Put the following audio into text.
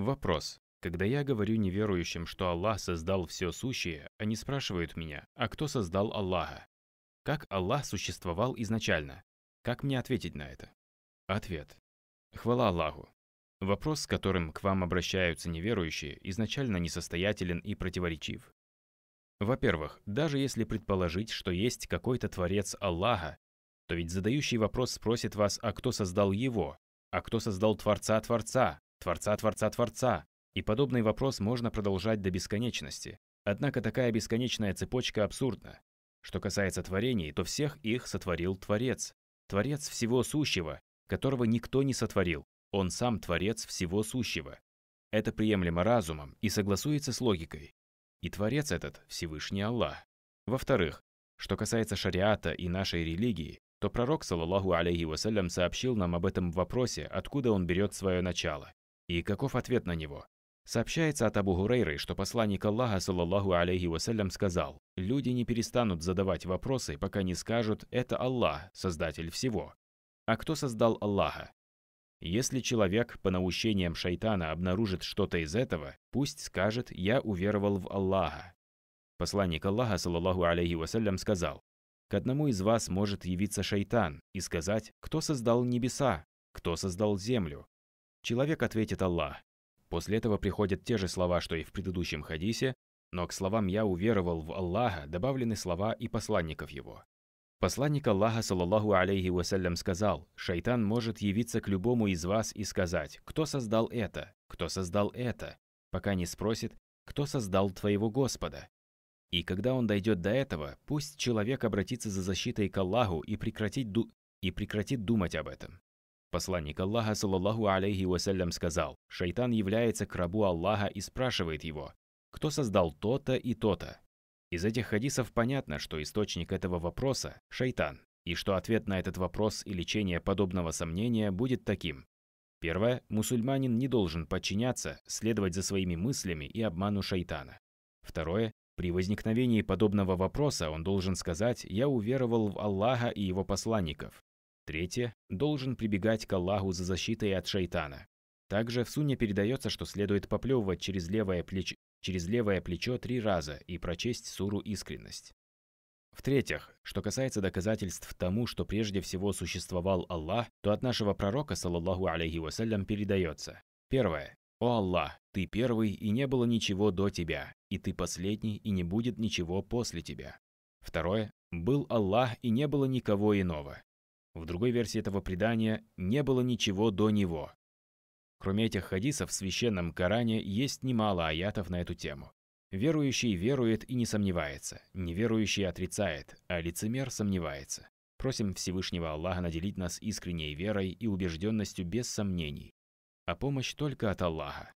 Вопрос. Когда я говорю неверующим, что Аллах создал все сущее, они спрашивают меня, а кто создал Аллаха? Как Аллах существовал изначально? Как мне ответить на это? Ответ. Хвала Аллаху. Вопрос, с которым к вам обращаются неверующие, изначально несостоятелен и противоречив. Во-первых, даже если предположить, что есть какой-то творец Аллаха, то ведь задающий вопрос спросит вас, а кто создал его, а кто создал Творца Творца, Творца, Творца, Творца. И подобный вопрос можно продолжать до бесконечности. Однако такая бесконечная цепочка абсурдна. Что касается творений, то всех их сотворил Творец. Творец всего сущего, которого никто не сотворил. Он сам Творец всего сущего. Это приемлемо разумом и согласуется с логикой. И Творец этот – Всевышний Аллах. Во-вторых, что касается шариата и нашей религии, то пророк, саллаллаху алейхи вассалям, сообщил нам об этом в вопросе, откуда он берет свое начало. И каков ответ на него? Сообщается от Абу Гурейры, что посланник Аллаха, саллаллаху алейхи вассалям, сказал, «Люди не перестанут задавать вопросы, пока не скажут «это Аллах, Создатель всего». А кто создал Аллаха? Если человек по наущениям шайтана обнаружит что-то из этого, пусть скажет «я уверовал в Аллаха». Посланник Аллаха, саллаллаху алейхи вассалям, сказал, «К одному из вас может явиться шайтан и сказать, кто создал небеса, кто создал землю, Человек ответит Аллах. После этого приходят те же слова, что и в предыдущем хадисе, но к словам «я уверовал в Аллаха» добавлены слова и посланников его. Посланник Аллаха, саллаллаху алейхи вассалям, сказал, «Шайтан может явиться к любому из вас и сказать, кто создал это, кто создал это, пока не спросит, кто создал твоего Господа». И когда он дойдет до этого, пусть человек обратится за защитой к Аллаху и прекратит, ду... и прекратит думать об этом. Посланник Аллаха, саллаллаху алейхи вассалям, сказал, «Шайтан является к рабу Аллаха и спрашивает его, кто создал то-то и то-то?» Из этих хадисов понятно, что источник этого вопроса – шайтан, и что ответ на этот вопрос и лечение подобного сомнения будет таким. Первое. Мусульманин не должен подчиняться, следовать за своими мыслями и обману шайтана. Второе. При возникновении подобного вопроса он должен сказать «Я уверовал в Аллаха и его посланников, Третье – должен прибегать к Аллаху за защитой от шайтана. Также в сунне передается, что следует поплевывать через левое, плеч... через левое плечо три раза и прочесть суру «Искренность». В-третьих, что касается доказательств тому, что прежде всего существовал Аллах, то от нашего пророка, саллаллаху алейхи вассалям, передается. Первое. «О Аллах, ты первый, и не было ничего до тебя, и ты последний, и не будет ничего после тебя». Второе. «Был Аллах, и не было никого иного». В другой версии этого предания не было ничего до него. Кроме этих хадисов в священном Коране есть немало аятов на эту тему. Верующий верует и не сомневается, неверующий отрицает, а лицемер сомневается. Просим Всевышнего Аллаха наделить нас искренней верой и убежденностью без сомнений. А помощь только от Аллаха.